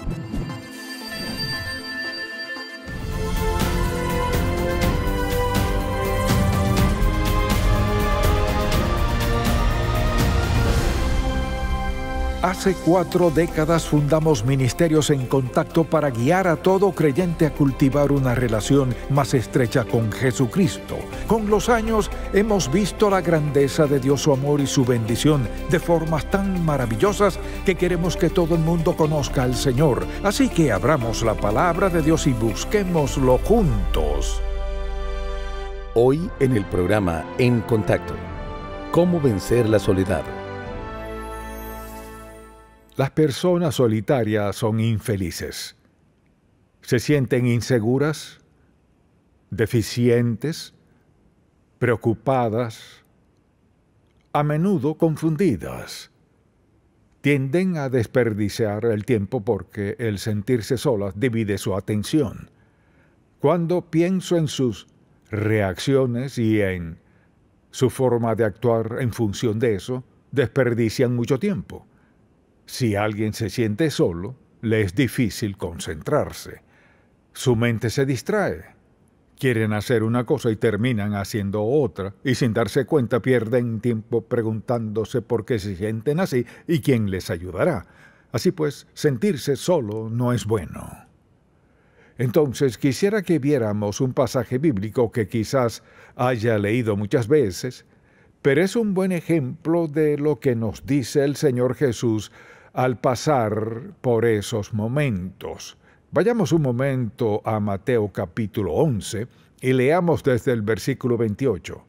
you Hace cuatro décadas fundamos Ministerios en Contacto para guiar a todo creyente a cultivar una relación más estrecha con Jesucristo. Con los años hemos visto la grandeza de Dios, su amor y su bendición de formas tan maravillosas que queremos que todo el mundo conozca al Señor. Así que abramos la palabra de Dios y busquémoslo juntos. Hoy en el programa En Contacto, ¿cómo vencer la soledad? Las personas solitarias son infelices. Se sienten inseguras, deficientes, preocupadas, a menudo confundidas. Tienden a desperdiciar el tiempo porque el sentirse solas divide su atención. Cuando pienso en sus reacciones y en su forma de actuar en función de eso, desperdician mucho tiempo. Si alguien se siente solo, le es difícil concentrarse. Su mente se distrae. Quieren hacer una cosa y terminan haciendo otra, y sin darse cuenta pierden tiempo preguntándose por qué se sienten así y quién les ayudará. Así pues, sentirse solo no es bueno. Entonces quisiera que viéramos un pasaje bíblico que quizás haya leído muchas veces, pero es un buen ejemplo de lo que nos dice el Señor Jesús al pasar por esos momentos. Vayamos un momento a Mateo capítulo 11 y leamos desde el versículo 28.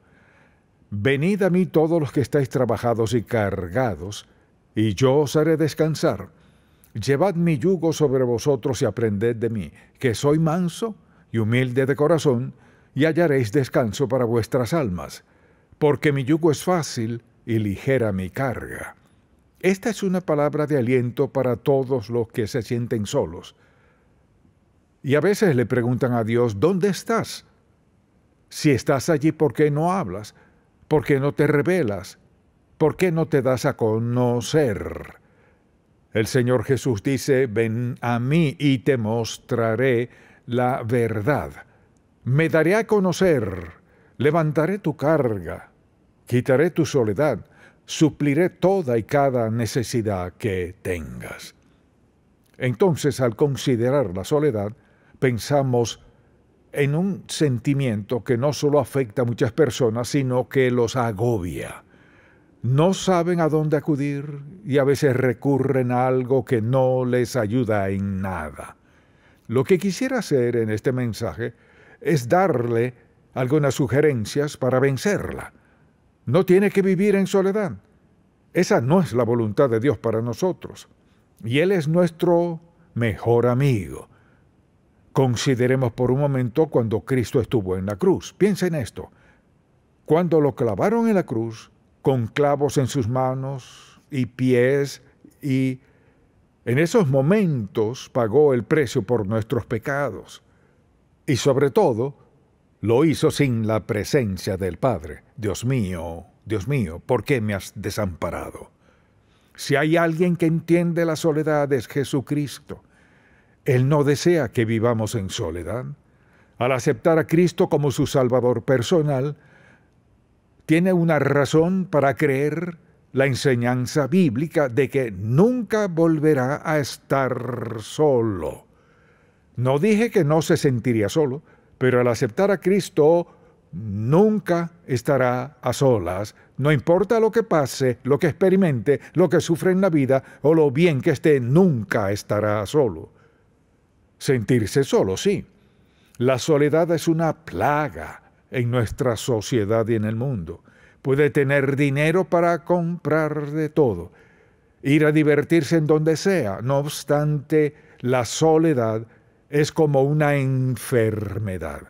Venid a mí todos los que estáis trabajados y cargados, y yo os haré descansar. Llevad mi yugo sobre vosotros y aprended de mí, que soy manso y humilde de corazón, y hallaréis descanso para vuestras almas, porque mi yugo es fácil y ligera mi carga. Esta es una palabra de aliento para todos los que se sienten solos. Y a veces le preguntan a Dios, ¿dónde estás? Si estás allí, ¿por qué no hablas? ¿Por qué no te revelas? ¿Por qué no te das a conocer? El Señor Jesús dice, ven a mí y te mostraré la verdad. Me daré a conocer, levantaré tu carga, quitaré tu soledad, supliré toda y cada necesidad que tengas. Entonces, al considerar la soledad, pensamos en un sentimiento que no solo afecta a muchas personas, sino que los agobia. No saben a dónde acudir y a veces recurren a algo que no les ayuda en nada. Lo que quisiera hacer en este mensaje es darle algunas sugerencias para vencerla no tiene que vivir en soledad. Esa no es la voluntad de Dios para nosotros. Y Él es nuestro mejor amigo. Consideremos por un momento cuando Cristo estuvo en la cruz. Piensa en esto. Cuando lo clavaron en la cruz, con clavos en sus manos y pies, y en esos momentos pagó el precio por nuestros pecados. Y sobre todo, lo hizo sin la presencia del Padre. Dios mío, Dios mío, ¿por qué me has desamparado? Si hay alguien que entiende la soledad es Jesucristo. Él no desea que vivamos en soledad. Al aceptar a Cristo como su Salvador personal, tiene una razón para creer la enseñanza bíblica de que nunca volverá a estar solo. No dije que no se sentiría solo, pero al aceptar a Cristo nunca estará a solas, no importa lo que pase, lo que experimente, lo que sufre en la vida o lo bien que esté, nunca estará solo. Sentirse solo, sí. La soledad es una plaga en nuestra sociedad y en el mundo. Puede tener dinero para comprar de todo, ir a divertirse en donde sea, no obstante, la soledad es como una enfermedad.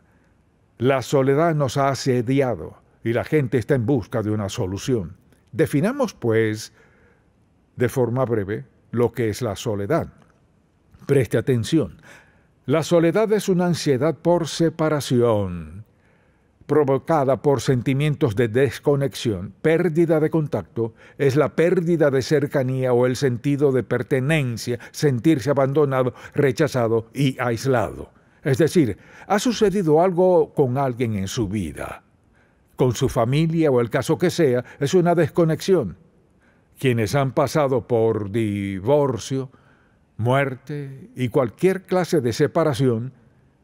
La soledad nos ha asediado y la gente está en busca de una solución. Definamos, pues, de forma breve, lo que es la soledad. Preste atención. La soledad es una ansiedad por separación, provocada por sentimientos de desconexión, pérdida de contacto, es la pérdida de cercanía o el sentido de pertenencia, sentirse abandonado, rechazado y aislado. Es decir, ha sucedido algo con alguien en su vida, con su familia o el caso que sea, es una desconexión. Quienes han pasado por divorcio, muerte y cualquier clase de separación,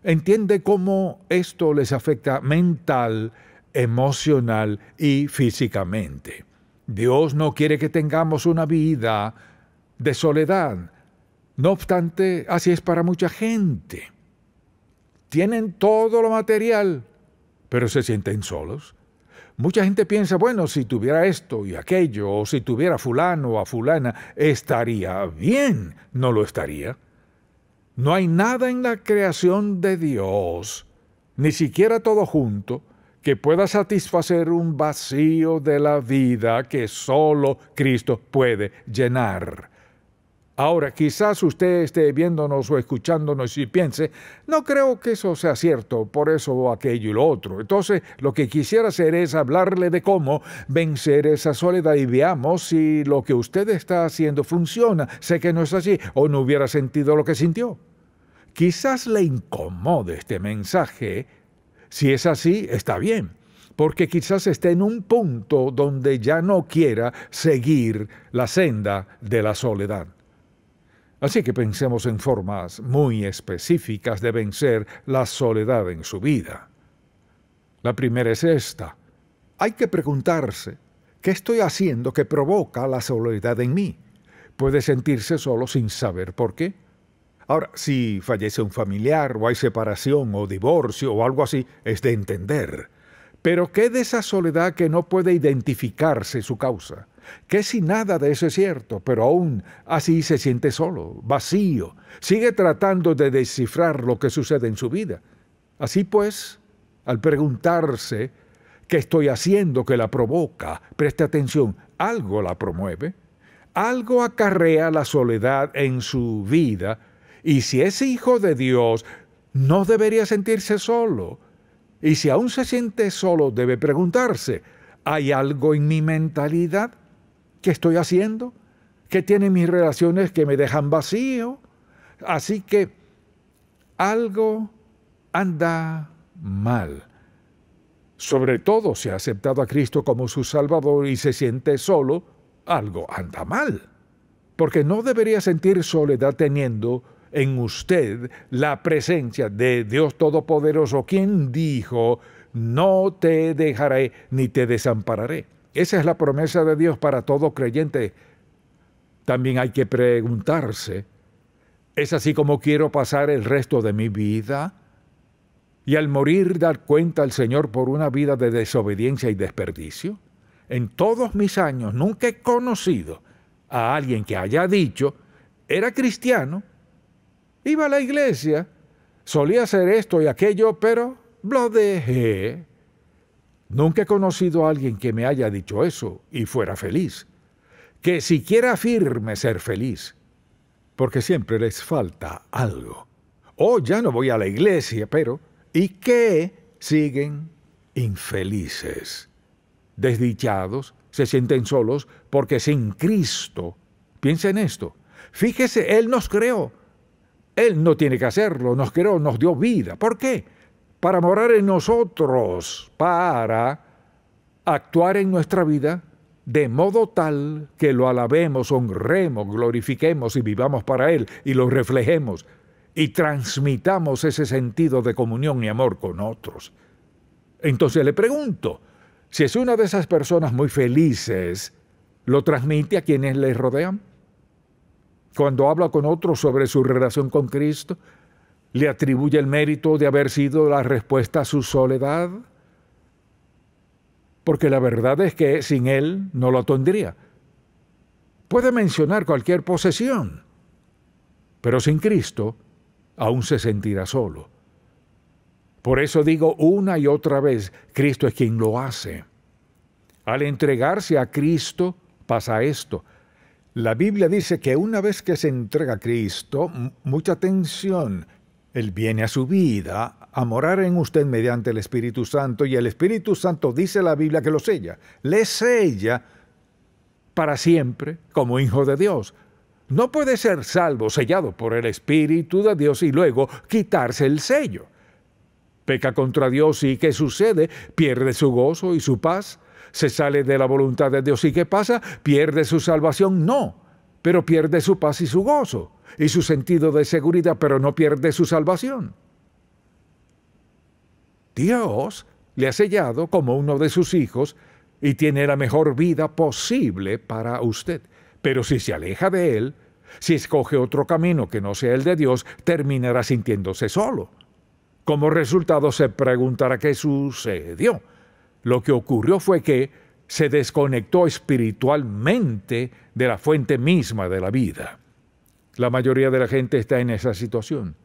Entiende cómo esto les afecta mental, emocional y físicamente. Dios no quiere que tengamos una vida de soledad. No obstante, así es para mucha gente. Tienen todo lo material, pero se sienten solos. Mucha gente piensa, bueno, si tuviera esto y aquello, o si tuviera fulano o a fulana, estaría bien. No lo estaría. No hay nada en la creación de Dios, ni siquiera todo junto, que pueda satisfacer un vacío de la vida que solo Cristo puede llenar. Ahora, quizás usted esté viéndonos o escuchándonos y piense, no creo que eso sea cierto, por eso o aquello y lo otro. Entonces, lo que quisiera hacer es hablarle de cómo vencer esa soledad y veamos si lo que usted está haciendo funciona. Sé que no es así o no hubiera sentido lo que sintió. Quizás le incomode este mensaje. Si es así, está bien porque quizás esté en un punto donde ya no quiera seguir la senda de la soledad. Así que pensemos en formas muy específicas de vencer la soledad en su vida. La primera es esta. Hay que preguntarse, ¿qué estoy haciendo que provoca la soledad en mí? Puede sentirse solo sin saber por qué. Ahora, si fallece un familiar o hay separación o divorcio o algo así, es de entender. Pero ¿qué de esa soledad que no puede identificarse su causa? que si nada de eso es cierto, pero aún así se siente solo, vacío, sigue tratando de descifrar lo que sucede en su vida. Así pues, al preguntarse qué estoy haciendo que la provoca, preste atención, algo la promueve, algo acarrea la soledad en su vida, y si es hijo de Dios, no debería sentirse solo. Y si aún se siente solo, debe preguntarse, ¿hay algo en mi mentalidad ¿Qué estoy haciendo? ¿Qué tienen mis relaciones que me dejan vacío? Así que algo anda mal. Sobre todo si ha aceptado a Cristo como su Salvador y se siente solo, algo anda mal. Porque no debería sentir soledad teniendo en usted la presencia de Dios Todopoderoso, quien dijo, no te dejaré ni te desampararé. Esa es la promesa de Dios para todo creyente. También hay que preguntarse, ¿es así como quiero pasar el resto de mi vida? Y al morir dar cuenta al Señor por una vida de desobediencia y desperdicio. En todos mis años nunca he conocido a alguien que haya dicho, era cristiano, iba a la iglesia, solía hacer esto y aquello, pero lo dejé Nunca he conocido a alguien que me haya dicho eso y fuera feliz. Que siquiera afirme ser feliz. Porque siempre les falta algo. Oh, ya no voy a la iglesia, pero... ¿Y qué? Siguen infelices. Desdichados, se sienten solos porque sin Cristo. Piensa en esto. Fíjese, Él nos creó. Él no tiene que hacerlo, nos creó, nos dio vida. ¿Por qué? para morar en nosotros, para actuar en nuestra vida de modo tal que lo alabemos, honremos, glorifiquemos y vivamos para Él y lo reflejemos y transmitamos ese sentido de comunión y amor con otros. Entonces le pregunto, si es una de esas personas muy felices, ¿lo transmite a quienes le rodean? Cuando habla con otros sobre su relación con Cristo, le atribuye el mérito de haber sido la respuesta a su soledad, porque la verdad es que sin él no lo tendría. Puede mencionar cualquier posesión, pero sin Cristo aún se sentirá solo. Por eso digo una y otra vez, Cristo es quien lo hace. Al entregarse a Cristo pasa esto. La Biblia dice que una vez que se entrega a Cristo, mucha atención, él viene a su vida a morar en usted mediante el Espíritu Santo y el Espíritu Santo dice la Biblia que lo sella, le sella para siempre como hijo de Dios. No puede ser salvo, sellado por el Espíritu de Dios y luego quitarse el sello. Peca contra Dios y ¿qué sucede? Pierde su gozo y su paz. Se sale de la voluntad de Dios y ¿qué pasa? Pierde su salvación. No, pero pierde su paz y su gozo y su sentido de seguridad, pero no pierde su salvación. Dios le ha sellado como uno de sus hijos y tiene la mejor vida posible para usted. Pero si se aleja de Él, si escoge otro camino que no sea el de Dios, terminará sintiéndose solo. Como resultado se preguntará qué sucedió. Lo que ocurrió fue que se desconectó espiritualmente de la fuente misma de la vida. La mayoría de la gente está en esa situación.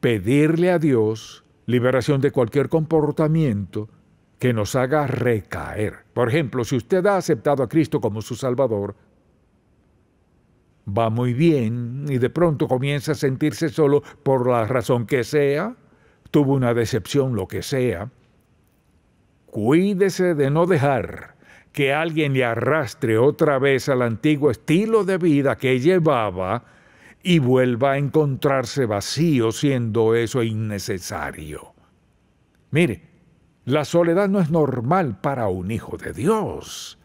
Pedirle a Dios liberación de cualquier comportamiento que nos haga recaer. Por ejemplo, si usted ha aceptado a Cristo como su Salvador, va muy bien y de pronto comienza a sentirse solo por la razón que sea, tuvo una decepción, lo que sea, cuídese de no dejar que alguien le arrastre otra vez al antiguo estilo de vida que llevaba y vuelva a encontrarse vacío siendo eso innecesario. Mire, la soledad no es normal para un hijo de Dios.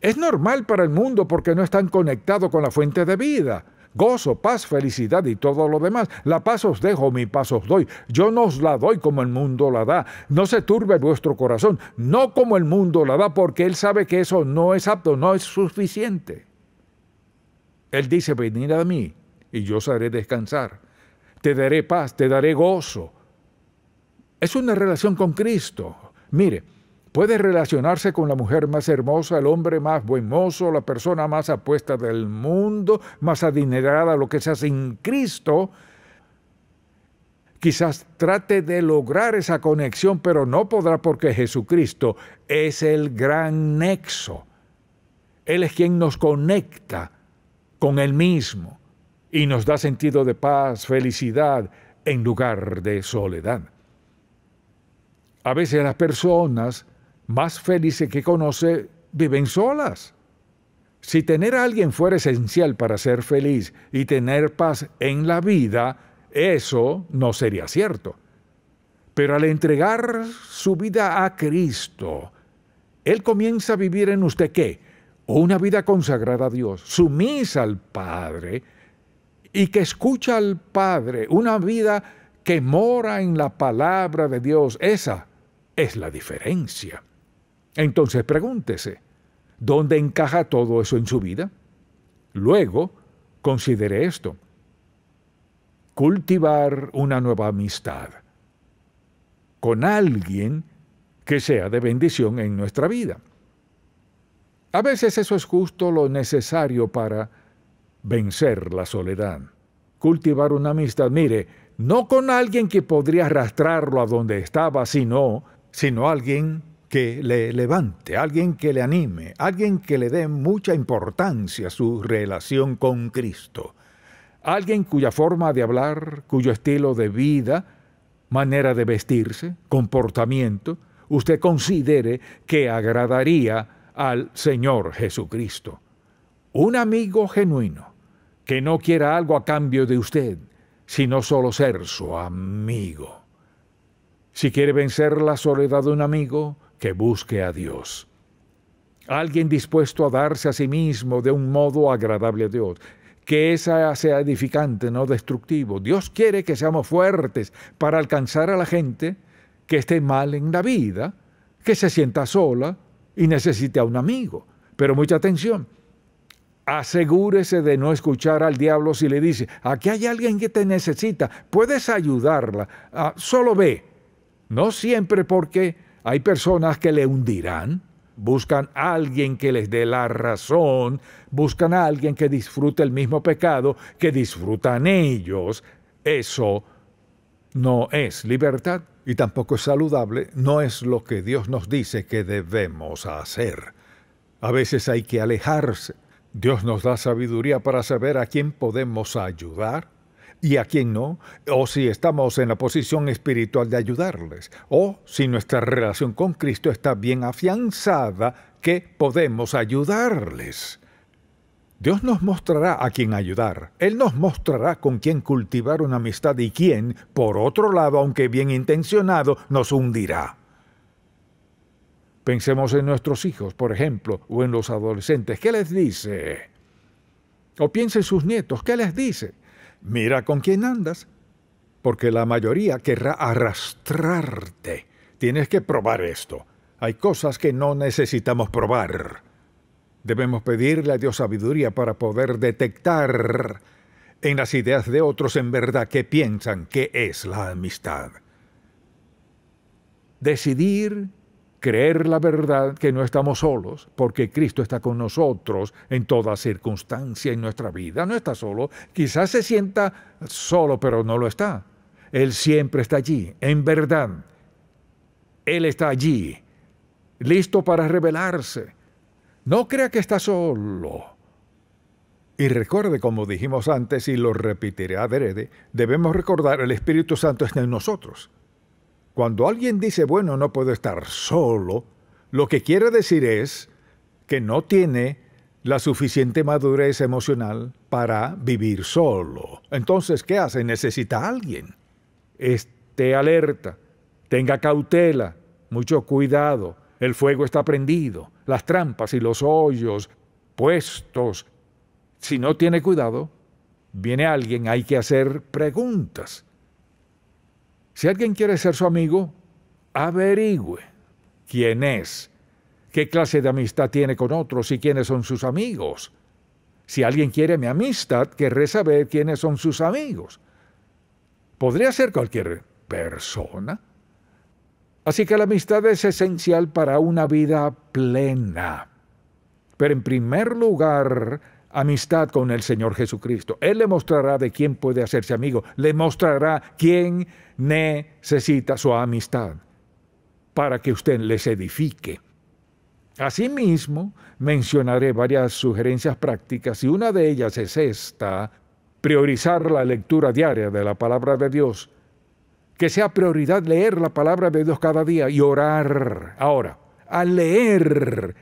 Es normal para el mundo porque no están conectados con la fuente de vida. Gozo, paz, felicidad y todo lo demás. La paz os dejo, mi paz os doy. Yo no os la doy como el mundo la da. No se turbe vuestro corazón, no como el mundo la da, porque Él sabe que eso no es apto, no es suficiente. Él dice, venid a mí, y yo haré descansar. Te daré paz, te daré gozo. Es una relación con Cristo. Mire, puede relacionarse con la mujer más hermosa, el hombre más buen mozo, la persona más apuesta del mundo, más adinerada, lo que sea sin Cristo. Quizás trate de lograr esa conexión, pero no podrá porque Jesucristo es el gran nexo. Él es quien nos conecta con Él mismo y nos da sentido de paz, felicidad, en lugar de soledad. A veces las personas más felices que conoce viven solas. Si tener a alguien fuera esencial para ser feliz y tener paz en la vida, eso no sería cierto. Pero al entregar su vida a Cristo, Él comienza a vivir en usted qué? Una vida consagrada a Dios, sumisa al Padre, y que escucha al Padre, una vida que mora en la palabra de Dios, esa es la diferencia. Entonces pregúntese, ¿dónde encaja todo eso en su vida? Luego, considere esto. Cultivar una nueva amistad con alguien que sea de bendición en nuestra vida. A veces eso es justo lo necesario para vencer la soledad, cultivar una amistad, mire, no con alguien que podría arrastrarlo a donde estaba, sino, sino alguien que le levante, alguien que le anime, alguien que le dé mucha importancia a su relación con Cristo, alguien cuya forma de hablar, cuyo estilo de vida, manera de vestirse, comportamiento, usted considere que agradaría al Señor Jesucristo. Un amigo genuino, que no quiera algo a cambio de usted, sino solo ser su amigo. Si quiere vencer la soledad de un amigo, que busque a Dios. Alguien dispuesto a darse a sí mismo de un modo agradable a Dios. Que esa sea edificante, no destructivo. Dios quiere que seamos fuertes para alcanzar a la gente que esté mal en la vida, que se sienta sola y necesite a un amigo. Pero mucha atención, asegúrese de no escuchar al diablo si le dice, aquí hay alguien que te necesita, puedes ayudarla, ah, solo ve. No siempre porque hay personas que le hundirán, buscan a alguien que les dé la razón, buscan a alguien que disfrute el mismo pecado que disfrutan ellos. Eso no es libertad y tampoco es saludable, no es lo que Dios nos dice que debemos hacer. A veces hay que alejarse Dios nos da sabiduría para saber a quién podemos ayudar y a quién no, o si estamos en la posición espiritual de ayudarles, o si nuestra relación con Cristo está bien afianzada que podemos ayudarles. Dios nos mostrará a quién ayudar. Él nos mostrará con quién cultivar una amistad y quién, por otro lado, aunque bien intencionado, nos hundirá. Pensemos en nuestros hijos, por ejemplo, o en los adolescentes. ¿Qué les dice? O piensen en sus nietos. ¿Qué les dice? Mira con quién andas, porque la mayoría querrá arrastrarte. Tienes que probar esto. Hay cosas que no necesitamos probar. Debemos pedirle a Dios sabiduría para poder detectar en las ideas de otros en verdad qué piensan que es la amistad. Decidir creer la verdad que no estamos solos, porque Cristo está con nosotros en toda circunstancia en nuestra vida, no está solo, quizás se sienta solo, pero no lo está. Él siempre está allí, en verdad. Él está allí, listo para revelarse. No crea que está solo. Y recuerde, como dijimos antes y lo repetiré adrede, debemos recordar el Espíritu Santo está en nosotros. Cuando alguien dice, bueno, no puedo estar solo, lo que quiere decir es que no tiene la suficiente madurez emocional para vivir solo. Entonces, ¿qué hace? Necesita a alguien. Esté alerta, tenga cautela, mucho cuidado. El fuego está prendido, las trampas y los hoyos puestos. Si no tiene cuidado, viene alguien, hay que hacer preguntas. Si alguien quiere ser su amigo, averigüe quién es, qué clase de amistad tiene con otros y quiénes son sus amigos. Si alguien quiere mi amistad, querré saber quiénes son sus amigos. Podría ser cualquier persona. Así que la amistad es esencial para una vida plena. Pero en primer lugar, amistad con el Señor Jesucristo. Él le mostrará de quién puede hacerse amigo, le mostrará quién necesita su amistad para que usted les edifique. Asimismo, mencionaré varias sugerencias prácticas y una de ellas es esta, priorizar la lectura diaria de la palabra de Dios. Que sea prioridad leer la palabra de Dios cada día y orar. Ahora, al leer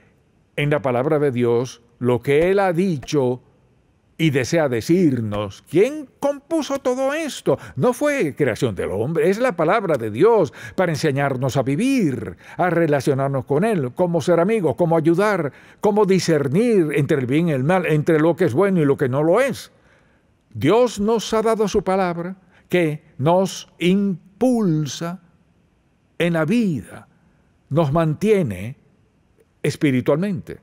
en la palabra de Dios, lo que Él ha dicho y desea decirnos, ¿quién compuso todo esto? No fue creación del hombre, es la palabra de Dios para enseñarnos a vivir, a relacionarnos con Él, cómo ser amigos, cómo ayudar, cómo discernir entre el bien y el mal, entre lo que es bueno y lo que no lo es. Dios nos ha dado su palabra que nos impulsa en la vida, nos mantiene espiritualmente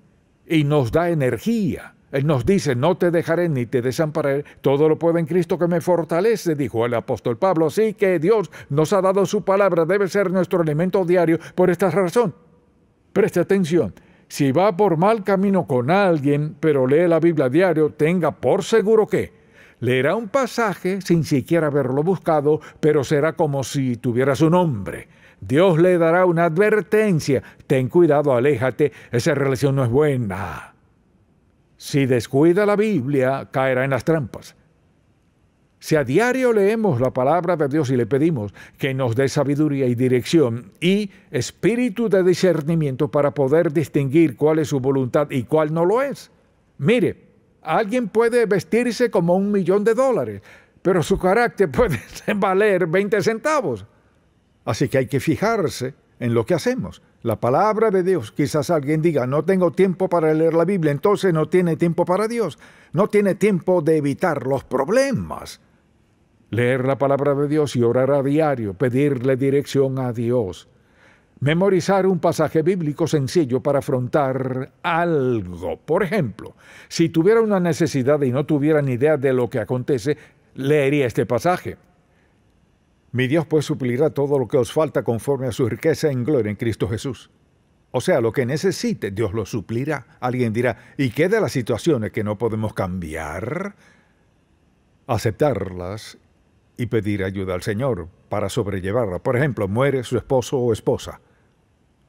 y nos da energía. Él nos dice, no te dejaré ni te desampararé, todo lo puedo en Cristo que me fortalece, dijo el apóstol Pablo. Así que Dios nos ha dado su palabra, debe ser nuestro alimento diario por esta razón. Preste atención, si va por mal camino con alguien, pero lee la Biblia diario, tenga por seguro que leerá un pasaje sin siquiera haberlo buscado, pero será como si tuviera su nombre. Dios le dará una advertencia. Ten cuidado, aléjate, esa relación no es buena. Si descuida la Biblia, caerá en las trampas. Si a diario leemos la palabra de Dios y le pedimos que nos dé sabiduría y dirección y espíritu de discernimiento para poder distinguir cuál es su voluntad y cuál no lo es. Mire, alguien puede vestirse como un millón de dólares, pero su carácter puede valer 20 centavos. Así que hay que fijarse en lo que hacemos. La palabra de Dios. Quizás alguien diga, no tengo tiempo para leer la Biblia, entonces no tiene tiempo para Dios. No tiene tiempo de evitar los problemas. Leer la palabra de Dios y orar a diario, pedirle dirección a Dios. Memorizar un pasaje bíblico sencillo para afrontar algo. Por ejemplo, si tuviera una necesidad y no tuviera ni idea de lo que acontece, leería este pasaje. Mi Dios pues suplirá todo lo que os falta conforme a su riqueza en gloria en Cristo Jesús. O sea, lo que necesite, Dios lo suplirá. Alguien dirá, ¿y qué de las situaciones que no podemos cambiar? Aceptarlas y pedir ayuda al Señor para sobrellevarla. Por ejemplo, muere su esposo o esposa.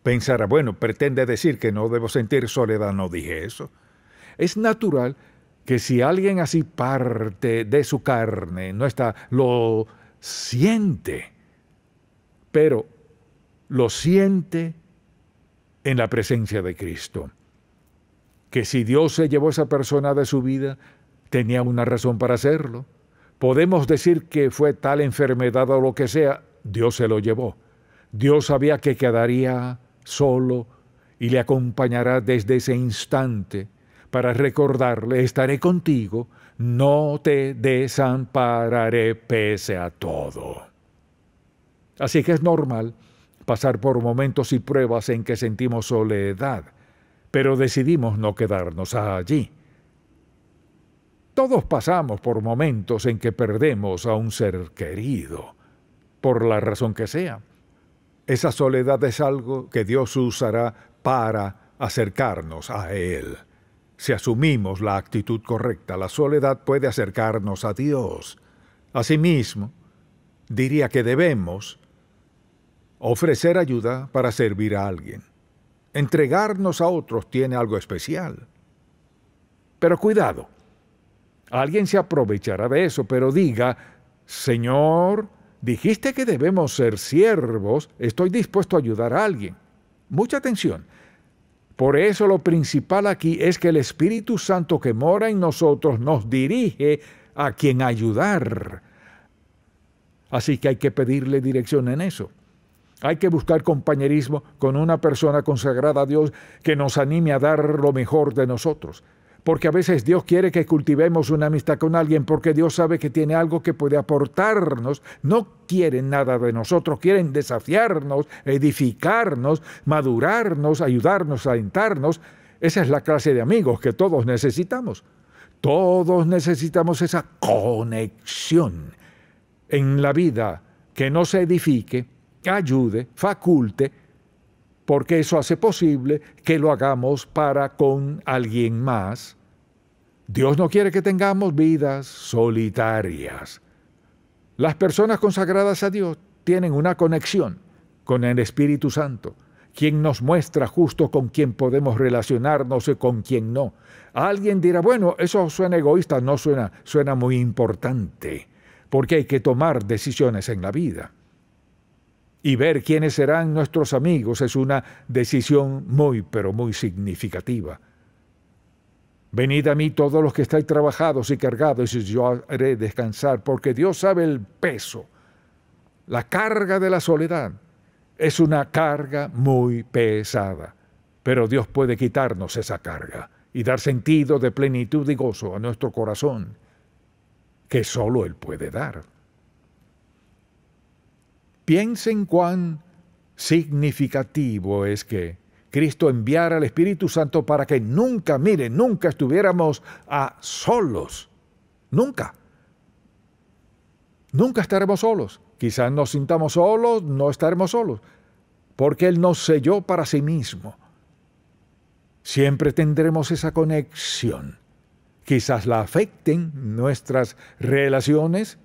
Pensará, bueno, pretende decir que no debo sentir soledad, no dije eso. Es natural que si alguien así parte de su carne, no está, lo siente, pero lo siente en la presencia de Cristo. Que si Dios se llevó a esa persona de su vida, tenía una razón para hacerlo. Podemos decir que fue tal enfermedad o lo que sea, Dios se lo llevó. Dios sabía que quedaría solo y le acompañará desde ese instante para recordarle, estaré contigo no te desampararé pese a todo. Así que es normal pasar por momentos y pruebas en que sentimos soledad, pero decidimos no quedarnos allí. Todos pasamos por momentos en que perdemos a un ser querido, por la razón que sea. Esa soledad es algo que Dios usará para acercarnos a Él. Si asumimos la actitud correcta, la soledad puede acercarnos a Dios. Asimismo, diría que debemos ofrecer ayuda para servir a alguien. Entregarnos a otros tiene algo especial. Pero cuidado, alguien se aprovechará de eso, pero diga, Señor, dijiste que debemos ser siervos, estoy dispuesto a ayudar a alguien. Mucha atención, por eso lo principal aquí es que el Espíritu Santo que mora en nosotros nos dirige a quien ayudar. Así que hay que pedirle dirección en eso. Hay que buscar compañerismo con una persona consagrada a Dios que nos anime a dar lo mejor de nosotros porque a veces Dios quiere que cultivemos una amistad con alguien porque Dios sabe que tiene algo que puede aportarnos. No quieren nada de nosotros, quieren desafiarnos, edificarnos, madurarnos, ayudarnos, alentarnos. Esa es la clase de amigos que todos necesitamos. Todos necesitamos esa conexión en la vida que nos edifique, ayude, faculte, porque eso hace posible que lo hagamos para con alguien más. Dios no quiere que tengamos vidas solitarias. Las personas consagradas a Dios tienen una conexión con el Espíritu Santo, quien nos muestra justo con quién podemos relacionarnos y con quién no. Alguien dirá, bueno, eso suena egoísta, no suena, suena muy importante, porque hay que tomar decisiones en la vida y ver quiénes serán nuestros amigos es una decisión muy, pero muy significativa. Venid a mí todos los que estáis trabajados y cargados, y yo haré descansar, porque Dios sabe el peso. La carga de la soledad es una carga muy pesada, pero Dios puede quitarnos esa carga y dar sentido de plenitud y gozo a nuestro corazón, que solo Él puede dar. Piensen cuán significativo es que Cristo enviara al Espíritu Santo para que nunca, mire, nunca estuviéramos a solos. Nunca. Nunca estaremos solos. Quizás nos sintamos solos, no estaremos solos. Porque Él nos selló para sí mismo. Siempre tendremos esa conexión. Quizás la afecten nuestras relaciones,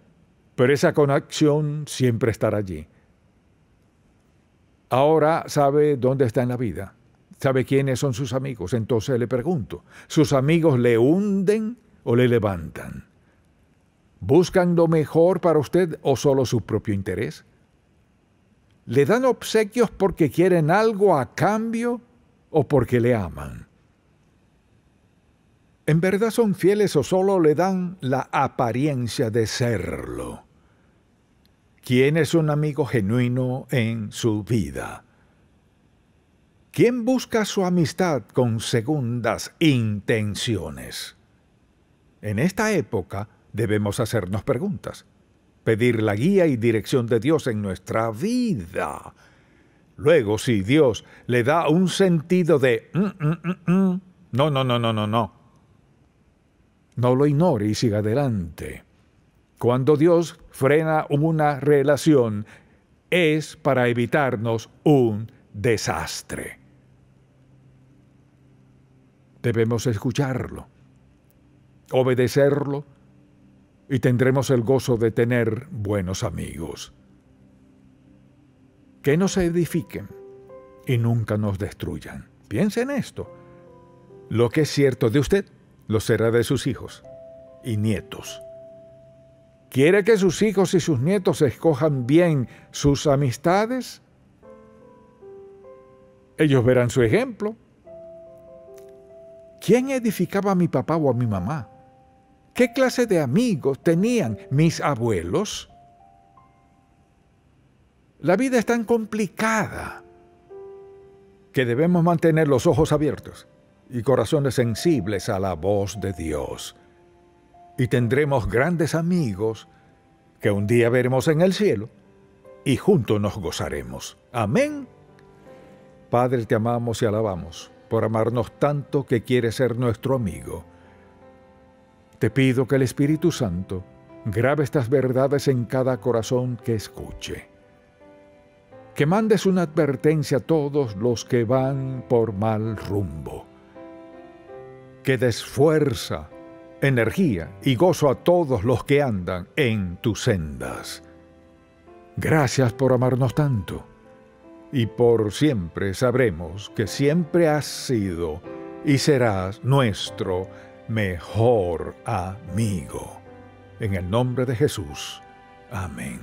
pero esa conexión siempre estará allí ahora sabe dónde está en la vida, sabe quiénes son sus amigos. Entonces le pregunto, ¿sus amigos le hunden o le levantan? ¿Buscan lo mejor para usted o solo su propio interés? ¿Le dan obsequios porque quieren algo a cambio o porque le aman? ¿En verdad son fieles o solo le dan la apariencia de serlo? ¿Quién es un amigo genuino en su vida? ¿Quién busca su amistad con segundas intenciones? En esta época debemos hacernos preguntas, pedir la guía y dirección de Dios en nuestra vida. Luego, si Dios le da un sentido de mm, mm, mm, no, no, no, no, no, no, no lo ignore y siga adelante. Cuando Dios frena una relación es para evitarnos un desastre. Debemos escucharlo, obedecerlo y tendremos el gozo de tener buenos amigos que nos edifiquen y nunca nos destruyan. Piensen esto. Lo que es cierto de usted lo será de sus hijos y nietos. ¿Quiere que sus hijos y sus nietos escojan bien sus amistades? Ellos verán su ejemplo. ¿Quién edificaba a mi papá o a mi mamá? ¿Qué clase de amigos tenían mis abuelos? La vida es tan complicada que debemos mantener los ojos abiertos y corazones sensibles a la voz de Dios y tendremos grandes amigos que un día veremos en el cielo y juntos nos gozaremos. Amén. Padre, te amamos y alabamos por amarnos tanto que quieres ser nuestro amigo. Te pido que el Espíritu Santo grabe estas verdades en cada corazón que escuche. Que mandes una advertencia a todos los que van por mal rumbo. Que desfuerza energía y gozo a todos los que andan en tus sendas. Gracias por amarnos tanto y por siempre sabremos que siempre has sido y serás nuestro mejor amigo. En el nombre de Jesús. Amén.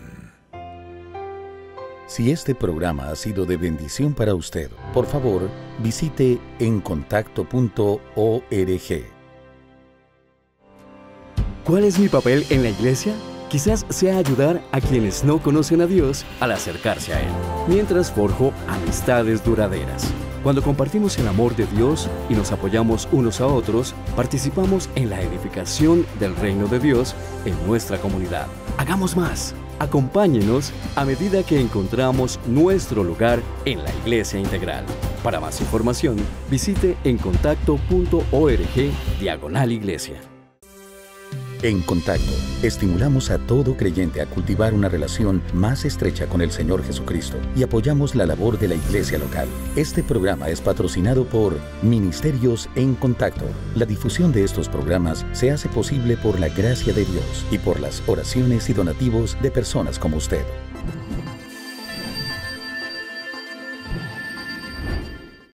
Si este programa ha sido de bendición para usted, por favor visite encontacto.org ¿Cuál es mi papel en la iglesia? Quizás sea ayudar a quienes no conocen a Dios al acercarse a Él, mientras forjo amistades duraderas. Cuando compartimos el amor de Dios y nos apoyamos unos a otros, participamos en la edificación del reino de Dios en nuestra comunidad. Hagamos más. Acompáñenos a medida que encontramos nuestro lugar en la Iglesia Integral. Para más información, visite encontacto.org diagonal iglesia. En Contacto, estimulamos a todo creyente a cultivar una relación más estrecha con el Señor Jesucristo y apoyamos la labor de la iglesia local. Este programa es patrocinado por Ministerios en Contacto. La difusión de estos programas se hace posible por la gracia de Dios y por las oraciones y donativos de personas como usted.